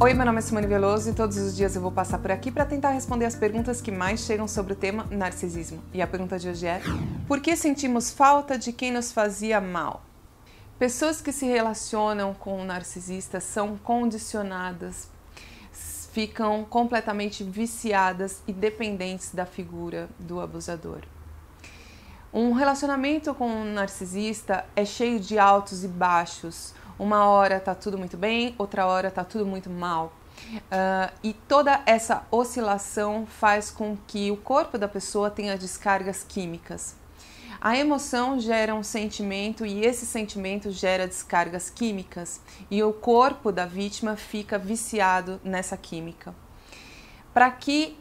Oi, meu nome é Simone Veloso e todos os dias eu vou passar por aqui para tentar responder as perguntas que mais chegam sobre o tema narcisismo. E a pergunta de hoje é: por que sentimos falta de quem nos fazia mal? Pessoas que se relacionam com o narcisista são condicionadas, ficam completamente viciadas e dependentes da figura do abusador. Um relacionamento com um narcisista é cheio de altos e baixos. Uma hora tá tudo muito bem, outra hora tá tudo muito mal. Uh, e toda essa oscilação faz com que o corpo da pessoa tenha descargas químicas. A emoção gera um sentimento e esse sentimento gera descargas químicas, e o corpo da vítima fica viciado nessa química. Para que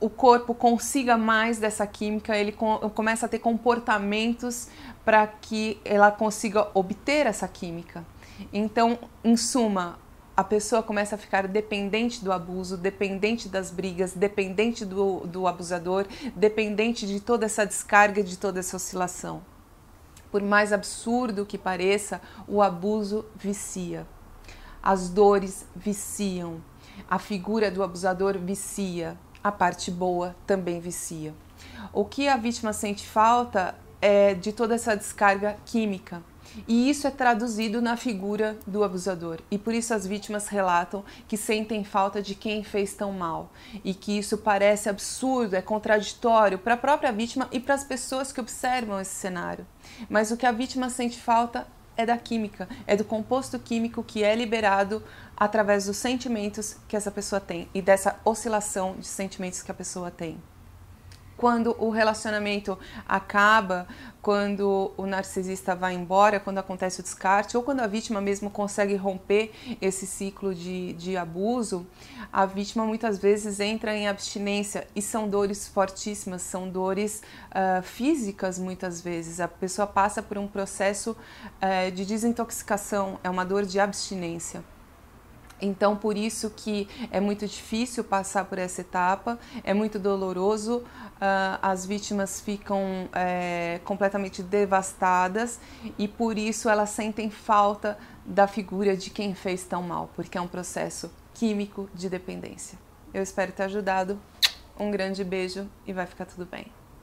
o corpo consiga mais dessa química, ele com, começa a ter comportamentos para que ela consiga obter essa química. Então, em suma, a pessoa começa a ficar dependente do abuso, dependente das brigas, dependente do, do abusador, dependente de toda essa descarga, de toda essa oscilação. Por mais absurdo que pareça, o abuso vicia. As dores viciam. A figura do abusador vicia a parte boa também vicia. O que a vítima sente falta é de toda essa descarga química. E isso é traduzido na figura do abusador. E por isso as vítimas relatam que sentem falta de quem fez tão mal. E que isso parece absurdo, é contraditório para a própria vítima e para as pessoas que observam esse cenário. Mas o que a vítima sente falta é da química, é do composto químico que é liberado através dos sentimentos que essa pessoa tem e dessa oscilação de sentimentos que a pessoa tem quando o relacionamento acaba, quando o narcisista vai embora, quando acontece o descarte, ou quando a vítima mesmo consegue romper esse ciclo de, de abuso, a vítima muitas vezes entra em abstinência e são dores fortíssimas, são dores uh, físicas muitas vezes. A pessoa passa por um processo uh, de desintoxicação, é uma dor de abstinência. Então, por isso que é muito difícil passar por essa etapa, é muito doloroso, Uh, as vítimas ficam é, completamente devastadas e por isso elas sentem falta da figura de quem fez tão mal, porque é um processo químico de dependência. Eu espero ter ajudado. Um grande beijo e vai ficar tudo bem.